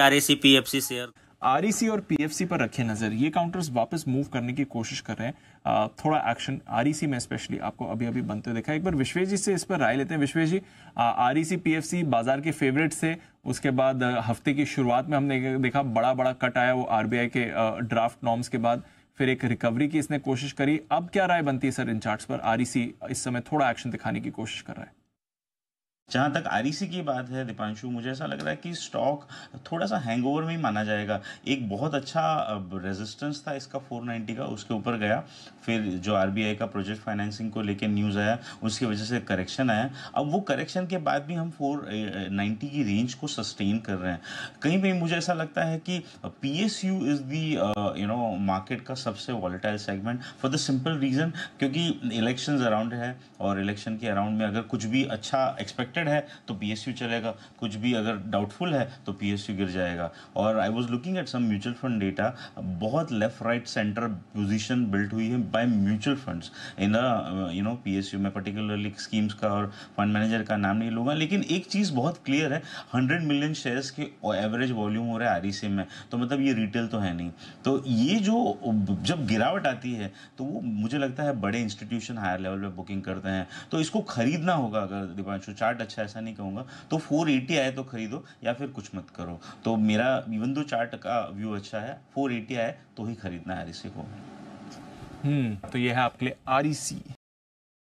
are PFC share R और PFC पर रखे नजर ये काउंटर्स वापस मूव करने की कोशिश कर रहे हैं थोड़ा एक्शन आर में स्पेशली आपको अभी अभी बनते देखा एक बार विश्वेश जी से इस पर राय लेते हैं विश्वेश जी आर पीएफसी बाजार के फेवरेट से उसके बाद हफ्ते की शुरुआत में हमने देखा बड़ा बड़ा कट आया वो आरबीआई के ड्राफ्ट नॉर्म्स के बाद फिर एक रिकवरी की इसने कोशिश करी अब क्या राय बनती है सर इन चार्ट पर आर इस समय थोड़ा एक्शन दिखाने की कोशिश कर रहा है जहाँ तक आर e की बात है दीपांशु मुझे ऐसा लग रहा है कि स्टॉक थोड़ा सा हैंगओवर में ही माना जाएगा एक बहुत अच्छा रेजिस्टेंस था इसका 490 का उसके ऊपर गया फिर जो आर का प्रोजेक्ट फाइनेंसिंग को लेकर न्यूज़ आया उसकी वजह से करेक्शन आया अब वो करेक्शन के बाद भी हम 490 की रेंज को सस्टेन कर रहे हैं कहीं पर मुझे ऐसा लगता है कि P S U is the you know market का सबसे volatile segment for the simple reason क्योंकि इलेक्शन अराउंड है और इलेक्शन के अराउंड में अगर कुछ भी अच्छा एक्सपेक्ट एक्सपेक्टेड है तो पी चलेगा कुछ भी अगर डाउटफुल है तो पी गिर जाएगा और I was looking at some mutual fund data बहुत left right centre position built हुई है by mutual fund in you know P S U में पर्टिकुलरली स्कीम्स का और फंड मैनेजर का नाम नहीं लूँगा लेकिन एक चीज़ बहुत क्लियर है हंड्रेड मिलियन शेयर्स के एवरेज वॉल्यूम हो रहा है आर में तो मतलब ये रिटेल तो है नहीं तो ये जो जब गिरावट आती है तो वो मुझे लगता है बड़े इंस्टीट्यूशन हायर लेवल पे बुकिंग करते हैं तो इसको खरीदना होगा अगर दीपांशु चार्ट अच्छा ऐसा नहीं कहूँगा तो फोर एटी आए तो खरीदो या फिर कुछ मत करो तो मेरा इवन दो चार्ट का व्यू अच्छा है फोर एटी आए तो ही खरीदना है आर को हम्म तो ये है आपके लिए आर